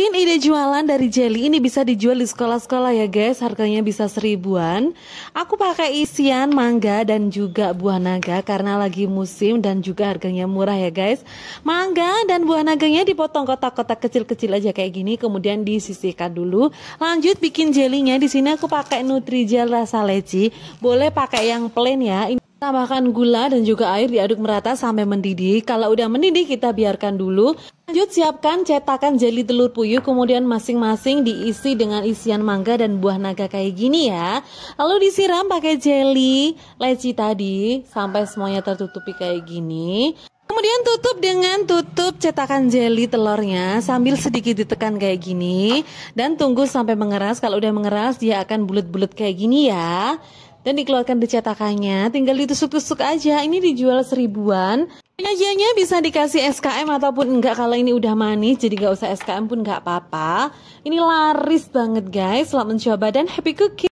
Mungkin ide jualan dari jelly ini bisa dijual di sekolah-sekolah ya guys, harganya bisa seribuan. Aku pakai isian mangga dan juga buah naga karena lagi musim dan juga harganya murah ya guys. Mangga dan buah naganya dipotong kotak-kotak kecil-kecil aja kayak gini, kemudian disisihkan dulu. Lanjut bikin jelinya, di sini aku pakai nutrijel rasa leci, boleh pakai yang plain ya. Tambahkan gula dan juga air diaduk merata sampai mendidih. Kalau udah mendidih kita biarkan dulu. Lanjut siapkan cetakan jeli telur puyuh kemudian masing-masing diisi dengan isian mangga dan buah naga kayak gini ya. Lalu disiram pakai jeli leci tadi sampai semuanya tertutupi kayak gini. Kemudian tutup dengan tutup cetakan jeli telurnya sambil sedikit ditekan kayak gini dan tunggu sampai mengeras. Kalau udah mengeras dia akan bulat-bulat kayak gini ya dan dikeluarkan di cetakannya tinggal ditusuk-tusuk aja ini dijual seribuan penyajiannya bisa dikasih SKM ataupun enggak kalau ini udah manis jadi gak usah SKM pun gak apa-apa ini laris banget guys selamat mencoba dan happy cooking